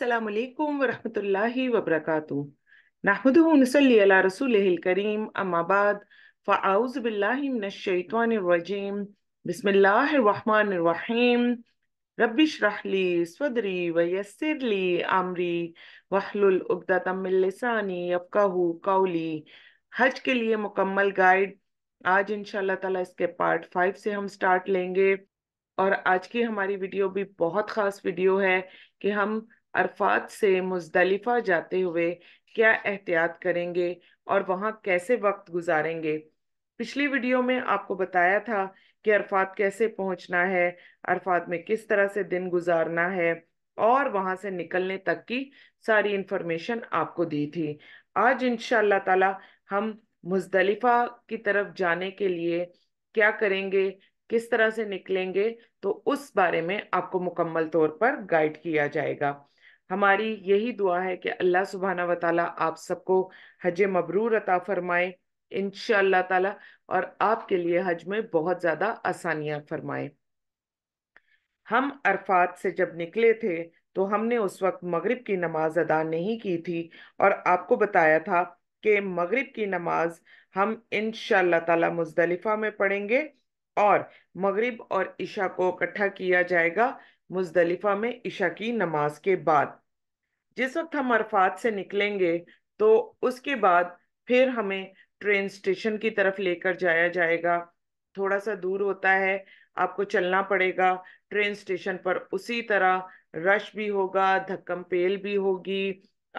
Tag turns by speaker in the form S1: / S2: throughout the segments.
S1: असलकम वरहमल वबरक नहमदल रसूलकरीम अम्माबाद फ़ाउज़बिल्लाशवानरजीम बसमीम रबिशरहली सदरी वयसरली आमरी वहलुलबदातमिलसानी अफ़ाहू काउली हज के लिए मुकम्मल गाइड आज इन ताला इसके पार्ट फाइव से हम स्टार्ट लेंगे और आज की हमारी वीडियो भी बहुत ख़ास वीडियो है कि हम अरफात से मुजदलिफा जाते हुए क्या एहतियात करेंगे और वहाँ कैसे वक्त गुजारेंगे पिछली वीडियो में आपको बताया था कि अरफात कैसे पहुँचना है अरफात में किस तरह से दिन गुजारना है और वहाँ से निकलने तक की सारी इन्फॉर्मेशन आपको दी थी आज इन तला हम मुजदलिफा की तरफ जाने के लिए क्या करेंगे किस तरह से निकलेंगे तो उस बारे में आपको मुकम्मल तौर पर गाइड किया जाएगा हमारी यही दुआ है कि अल्लाह सुबहाना वाली आप सबको हज मबरूर अता फरमाए इन ताला और आपके लिए हज में बहुत ज़्यादा आसानियां फरमाए हम अरफात से जब निकले थे तो हमने उस वक्त मगरिब की नमाज अदा नहीं की थी और आपको बताया था कि मगरिब की नमाज हम इन ताला मुजदलिफ़ा में पढ़ेंगे और मगरिब और इशा को इकट्ठा किया जाएगा मुजदलिफा में इशा की नमाज के बाद जिस वक्त हम अरफात से निकलेंगे तो उसके बाद फिर हमें ट्रेन स्टेशन की तरफ लेकर जाया जाएगा थोड़ा सा दूर होता है आपको चलना पड़ेगा ट्रेन स्टेशन पर उसी तरह रश भी होगा धक्कम पेल भी होगी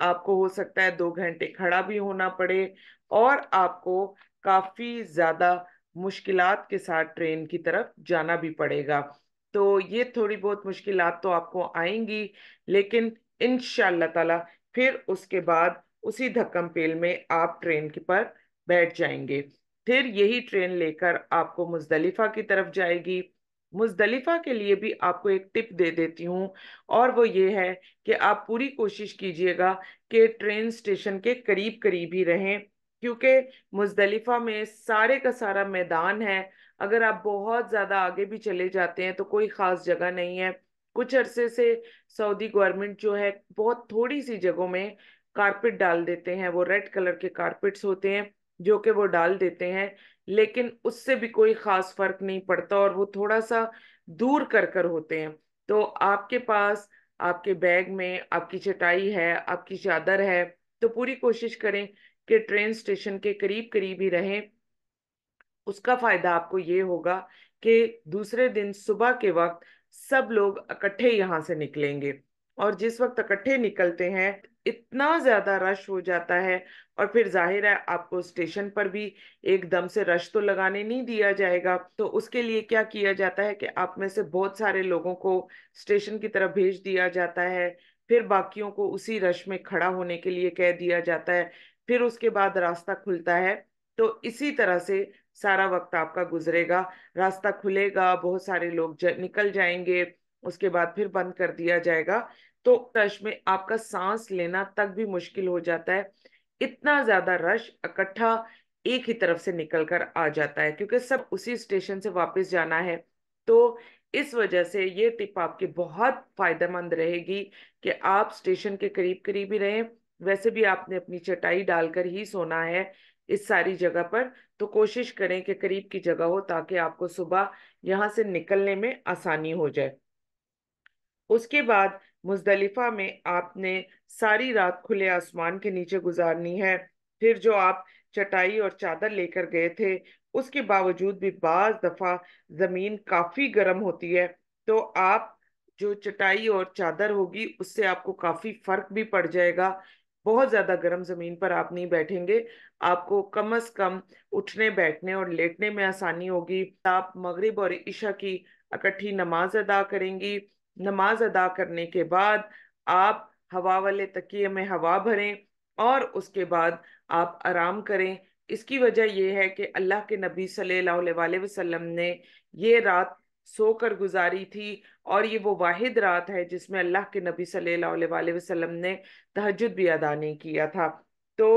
S1: आपको हो सकता है दो घंटे खड़ा भी होना पड़े और आपको काफ़ी ज़्यादा मुश्किलात के साथ ट्रेन की तरफ जाना भी पड़ेगा तो ये थोड़ी बहुत मुश्किल तो आपको आएंगी लेकिन इन ताला फिर उसके बाद उसी धक्कम पेल में आप ट्रेन के पर बैठ जाएंगे फिर यही ट्रेन लेकर आपको मुजदलिफ़ा की तरफ जाएगी मुजदलिफ़ा के लिए भी आपको एक टिप दे देती हूँ और वो ये है कि आप पूरी कोशिश कीजिएगा कि ट्रेन स्टेशन के करीब करीब ही रहें क्योंकि मुजदलिफा में सारे का सारा मैदान है अगर आप बहुत ज़्यादा आगे भी चले जाते हैं तो कोई ख़ास जगह नहीं है कुछ अरसे से सऊदी गवर्नमेंट जो है बहुत थोड़ी सी जगहों में कारपेट डाल देते हैं वो रेड कलर के कारपेट्स होते हैं जो कि वो डाल देते हैं लेकिन उससे भी कोई ख़ास फ़र्क नहीं पड़ता और वो थोड़ा सा दूर कर कर होते हैं तो आपके पास आपके बैग में आपकी चटाई है आपकी चादर है तो पूरी कोशिश करें कि ट्रेन स्टेशन के करीब करीब ही रहें उसका फ़ायदा आपको ये होगा कि दूसरे दिन सुबह के वक्त सब लोग इकट्ठे यहाँ से निकलेंगे और जिस वक्त इकट्ठे निकलते हैं इतना ज़्यादा रश हो जाता है और फिर जाहिर है आपको स्टेशन पर भी एकदम से रश तो लगाने नहीं दिया जाएगा तो उसके लिए क्या किया जाता है कि आप में से बहुत सारे लोगों को स्टेशन की तरफ भेज दिया जाता है फिर बाकियों को उसी रश में खड़ा होने के लिए कह दिया जाता है फिर उसके बाद रास्ता खुलता है तो इसी तरह से सारा वक्त आपका गुजरेगा रास्ता खुलेगा बहुत सारे लोग ज, निकल जाएंगे उसके बाद फिर बंद कर दिया जाएगा तो रश में आपका सांस लेना तक भी मुश्किल हो जाता है इतना ज्यादा रश इकट्ठा एक ही तरफ से निकल कर आ जाता है क्योंकि सब उसी स्टेशन से वापस जाना है तो इस वजह से ये टिप आपकी बहुत फायदेमंद रहेगी कि आप स्टेशन के करीब करीब ही रहें वैसे भी आपने अपनी चटाई डालकर ही सोना है इस सारी जगह पर तो कोशिश करें कि करीब की जगह हो ताकि आपको सुबह यहाँ से निकलने में आसानी हो जाए उसके बाद मुजदलिफा में आपने सारी रात खुले आसमान के नीचे गुजारनी है फिर जो आप चटाई और चादर लेकर गए थे उसके बावजूद भी बाज दफ़ा ज़मीन काफ़ी गर्म होती है तो आप जो चटाई और चादर होगी उससे आपको काफ़ी फ़र्क भी पड़ जाएगा बहुत ज़्यादा गर्म ज़मीन पर आप नहीं बैठेंगे आपको कम अज़ कम उठने बैठने और लेटने में आसानी होगी आप मगरिब और ईशा की इकट्ठी नमाज अदा करेंगी नमाज अदा करने के बाद आप हवा वाले तकिए में हवा भरें और उसके बाद आप आराम करें इसकी वजह यह है कि अल्लाह के नबी सल्लल्लाहु अलैहि वसल्लम ने ये रात सोकर गुजारी थी और ये वो वाहिद रात है जिसमें अल्लाह के नबी सल्लल्लाहु अलैहि वसल्लम ने तहजद भी अदा नहीं किया था तो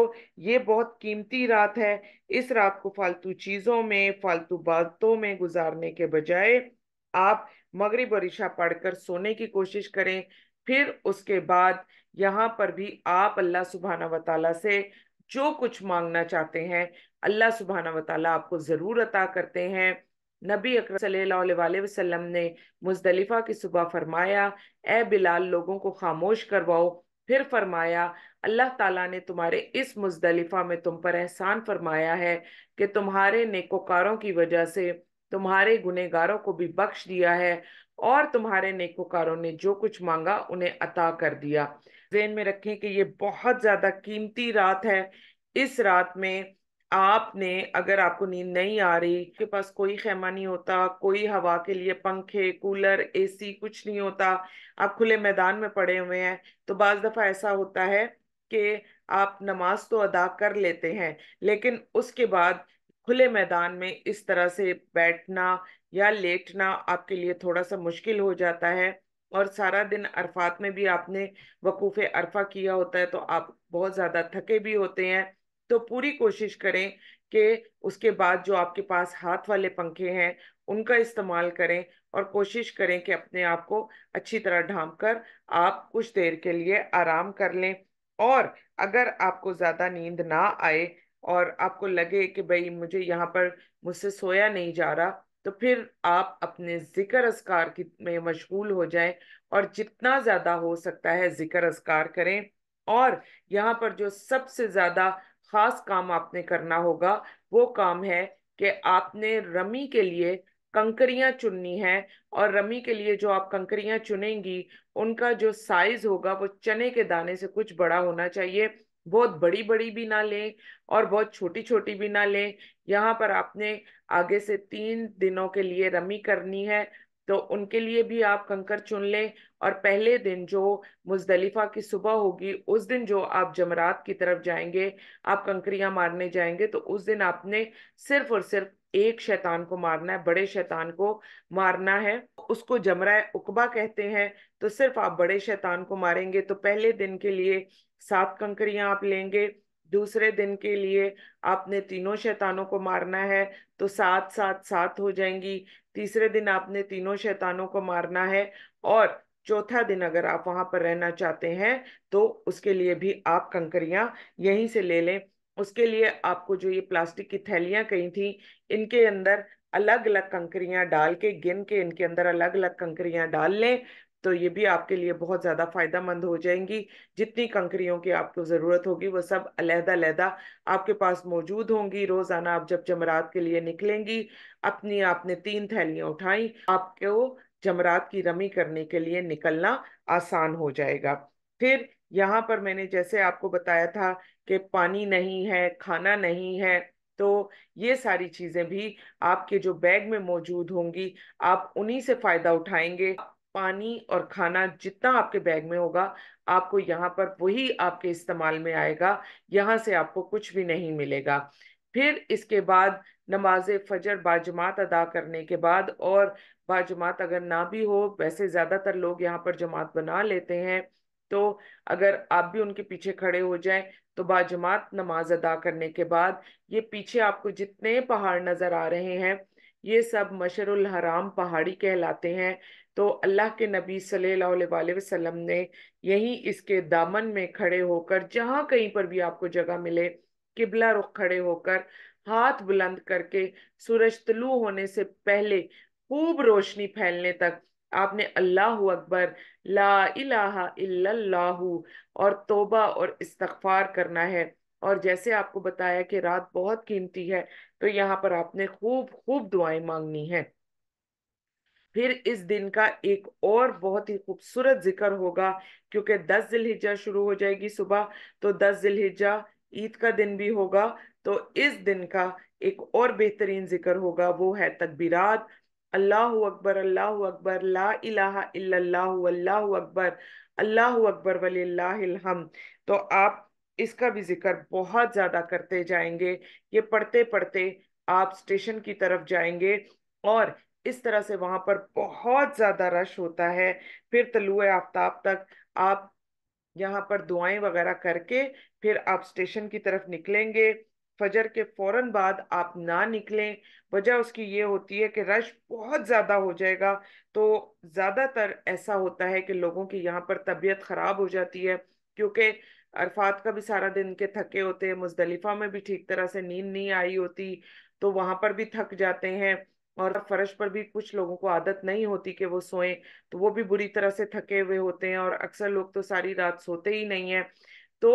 S1: ये बहुत कीमती रात है इस रात को फालतू चीज़ों में फालतू बातों में गुजारने के बजाय आप मगरिब और ईशा पढ़कर सोने की कोशिश करें फिर उसके बाद यहाँ पर भी आप अल्लाह सुबहाना वाली से जो कुछ मांगना चाहते हैं अल्लाह सुबहाना वाली आपको ज़रूर अता करते हैं नबी अकरम ने मुजदलिफ़ा की सुबह फरमाया ए बिलाल लोगों को खामोश करवाओ फिर फरमाया अल्लाह ताला ने तुम्हारे इस मुजदलिफ़ा में तुम पर एहसान फरमाया है कि तुम्हारे नेकोकारों की वजह से तुम्हारे गुनहगारों को भी बख्श दिया है और तुम्हारे नेकोकारों ने जो कुछ मांगा उन्हें अता कर दिया जेन में रखें कि ये बहुत ज़्यादा कीमती रात है इस रात में आपने अगर आपको नींद नहीं आ रही के पास कोई खेमा नहीं होता कोई हवा के लिए पंखे कूलर एसी कुछ नहीं होता आप खुले मैदान में पड़े हुए हैं तो बज दफ़ा ऐसा होता है कि आप नमाज तो अदा कर लेते हैं लेकिन उसके बाद खुले मैदान में इस तरह से बैठना या लेटना आपके लिए थोड़ा सा मुश्किल हो जाता है और सारा दिन अरफात में भी आपने वकूफ़ अरफा किया होता है तो आप बहुत ज़्यादा थके भी होते हैं तो पूरी कोशिश करें कि उसके बाद जो आपके पास हाथ वाले पंखे हैं उनका इस्तेमाल करें और कोशिश करें कि अपने आप को अच्छी तरह ढांप कर आप कुछ देर के लिए आराम कर लें और अगर आपको ज़्यादा नींद ना आए और आपको लगे कि भाई मुझे यहाँ पर मुझसे सोया नहीं जा रहा तो फिर आप अपने ज़िक्र असकार में मशगूल हो जाएं और जितना ज़्यादा हो सकता है ज़िक्र असकार करें और यहाँ पर जो सबसे ज़्यादा खास काम आपने करना होगा वो काम है कि आपने रमी के लिए कंकरियां चुननी है और रमी के लिए जो आप कंकरियां चुनेंगी उनका जो साइज होगा वो चने के दाने से कुछ बड़ा होना चाहिए बहुत बड़ी बड़ी भी ना लें और बहुत छोटी छोटी भी ना लें यहाँ पर आपने आगे से तीन दिनों के लिए रमी करनी है तो उनके लिए भी आप कंकर चुन लें और पहले दिन जो मुजदलिफा की सुबह होगी उस दिन जो आप जमरात की तरफ जाएंगे आप कंकरियां मारने जाएंगे तो उस दिन आपने सिर्फ और सिर्फ एक शैतान को मारना है बड़े शैतान को मारना है उसको जमरा उकबा कहते हैं तो सिर्फ आप बड़े शैतान को मारेंगे तो पहले दिन के लिए सात कंकरियां आप लेंगे दूसरे दिन के लिए आपने तीनों शैतानों को मारना है तो सात सात सात हो जाएंगी तीसरे दिन आपने तीनों शैतानों को मारना है और चौथा दिन अगर आप वहां पर रहना चाहते हैं तो उसके लिए भी आप कंकरियां यहीं से ले लें उसके लिए आपको जो ये प्लास्टिक की थैलियां कही थी इनके अंदर अलग अलग कंकरियां डाल के गिन के इनके अंदर अलग अलग कंकरियां डाल लें तो ये भी आपके लिए बहुत ज़्यादा फायदा मंद हो जाएंगी जितनी कंकरियों की आपको ज़रूरत होगी वो सब अलहदा अलहदा आपके पास मौजूद होंगी रोज़ाना आप जब जमरात के लिए निकलेंगी अपनी आपने तीन थैलियाँ उठाई आपको जमरात की रमी करने के लिए निकलना आसान हो जाएगा फिर यहाँ पर मैंने जैसे आपको बताया था कि पानी नहीं है खाना नहीं है तो ये सारी चीज़ें भी आपके जो बैग में मौजूद होंगी आप उन्हीं से फ़ायदा उठाएंगे पानी और खाना जितना आपके बैग में होगा आपको यहाँ पर वही आपके इस्तेमाल में आएगा यहाँ से आपको कुछ भी नहीं मिलेगा फिर इसके बाद नमाज फजर बाजमात अदा करने के बाद और बाजमात अगर ना भी हो वैसे ज़्यादातर लोग यहाँ पर जमात बना लेते हैं तो अगर आप भी उनके पीछे खड़े हो जाएं तो बाजमात नमाज अदा करने के बाद ये पीछे आपको जितने पहाड़ नज़र आ रहे हैं ये सब मशरुल हराम पहाड़ी कहलाते हैं तो अल्लाह के नबी सल्लल्लाहु वसल्लम ने यहीं इसके दामन में खड़े होकर जहाँ कहीं पर भी आपको जगह मिले किबला रुख खड़े होकर हाथ बुलंद करके सूरज तलु होने से पहले खूब रोशनी फैलने तक आपने अल्लाह अकबर ला इलाहा इल्लल्लाहु और तोबा और इस्तफार करना है और जैसे आपको बताया कि रात बहुत कीमती है तो यहाँ पर आपने खूब खूब दुआएं मांगनी है फिर इस दिन का एक और बहुत ही खूबसूरत जिक्र होगा क्योंकि दस जिलहिजा शुरू हो जाएगी सुबह तो दस जिलहिजा ईद का दिन भी होगा तो इस दिन का एक और बेहतरीन जिक्र होगा वो है तकबीरात अल्लाह अकबर अल्लाह अकबर ला इलाहा इल्लल्लाहु अल्लाह अकबर अल्लाह अकबर वलील्लाहिल हम तो आप इसका भी जिक्र बहुत ज़्यादा करते जाएंगे ये पढ़ते पढ़ते आप स्टेशन की तरफ जाएंगे और इस तरह से वहां पर बहुत ज़्यादा रश होता है फिर तलुए आफ्ताब तक आप यहाँ पर दुआएं वगैरह करके फिर आप स्टेशन की तरफ निकलेंगे फजर के फौरन बाद आप ना निकलें वजह उसकी ये होती है कि रश बहुत ज़्यादा हो जाएगा तो ज़्यादातर ऐसा होता है कि लोगों की यहाँ पर तबीयत ख़राब हो जाती है क्योंकि अरफात का भी सारा दिन के थके होते हैं मुजदलिफा में भी ठीक तरह से नींद नहीं आई होती तो वहां पर भी थक जाते हैं और फर्श पर भी कुछ लोगों को आदत नहीं होती कि वो सोएं तो वो भी बुरी तरह से थके हुए होते हैं और अक्सर लोग तो सारी रात सोते ही नहीं हैं तो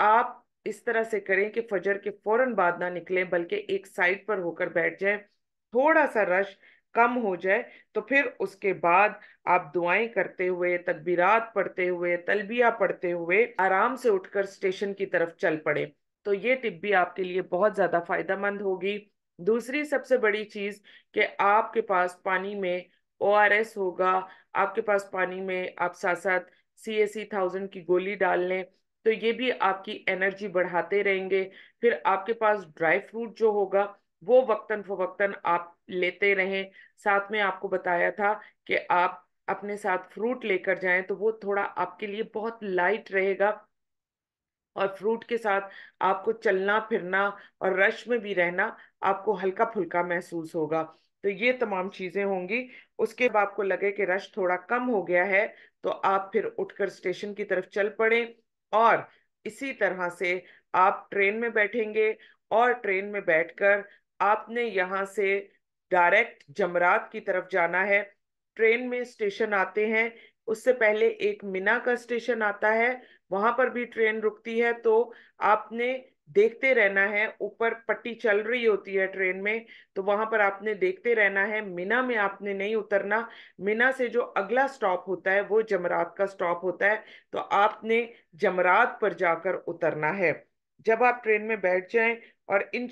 S1: आप इस तरह से करें कि फजर के फौरन बाद ना निकलें बल्कि एक साइड पर होकर बैठ जाएं थोड़ा सा रश कम हो जाए तो फिर उसके बाद आप दुआएं करते हुए तकबीरात पढ़ते हुए तलबिया पढ़ते हुए आराम से उठकर स्टेशन की तरफ चल पड़े तो ये टिप भी आपके लिए बहुत ज़्यादा फायदा होगी दूसरी सबसे बड़ी चीज़ कि आपके पास पानी में ओ होगा आपके पास पानी में आप साथ साथ सी एस थाउजेंड की गोली डाल लें तो ये भी आपकी एनर्जी बढ़ाते रहेंगे फिर आपके पास ड्राई फ्रूट जो होगा वो वक्ता फ़वक्ता आप लेते रहें साथ में आपको बताया था कि आप अपने साथ फ्रूट लेकर जाएं तो वो थोड़ा आपके लिए बहुत लाइट रहेगा और फ्रूट के साथ आपको चलना फिरना और रश में भी रहना आपको हल्का फुल्का महसूस होगा तो ये तमाम चीज़ें होंगी उसके बाद आपको लगे कि रश थोड़ा कम हो गया है तो आप फिर उठकर स्टेशन की तरफ चल पड़े और इसी तरह से आप ट्रेन में बैठेंगे और ट्रेन में बैठकर आपने यहाँ से डायरेक्ट जमरात की तरफ जाना है ट्रेन में स्टेशन आते हैं उससे पहले एक मीना का स्टेशन आता है वहां पर भी ट्रेन रुकती है तो आपने देखते रहना है ऊपर पट्टी चल रही होती है ट्रेन में तो वहां पर आपने देखते रहना है मीना में आपने नहीं उतरना मीना से जो अगला स्टॉप होता है वो जमरात का स्टॉप होता है तो आपने जमरात पर जाकर उतरना है जब आप ट्रेन में बैठ जाएं और इन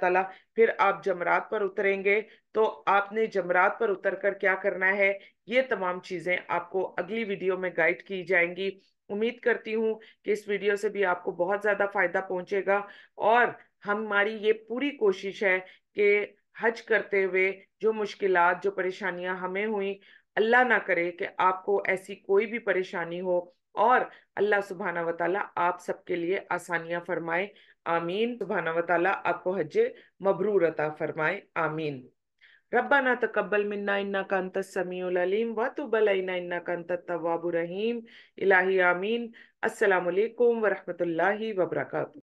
S1: ताला फिर आप जमरात पर उतरेंगे तो आपने जमरात पर उतर कर क्या करना है ये तमाम चीज़ें आपको अगली वीडियो में गाइड की जाएंगी उम्मीद करती हूँ कि इस वीडियो से भी आपको बहुत ज़्यादा फ़ायदा पहुँचेगा और हमारी ये पूरी कोशिश है कि हज करते हुए जो मुश्किल जो परेशानियाँ हमें हुई अल्लाह ना करे कि आपको ऐसी कोई भी परेशानी हो और अल्लाह सुबहाना वाली आप सबके लिए आसानियाँ फरमाए आमीन सुबहाना वाली आपको हज मबरूर अता फरमाए आमीन रब्बाना तकबल मिन्ना इन्ना का समीउल अलीम व तो अलैना इन्ना का तवाबुर रहीम इलाही आमीन व रहमतुल्लाहि व बरकातहू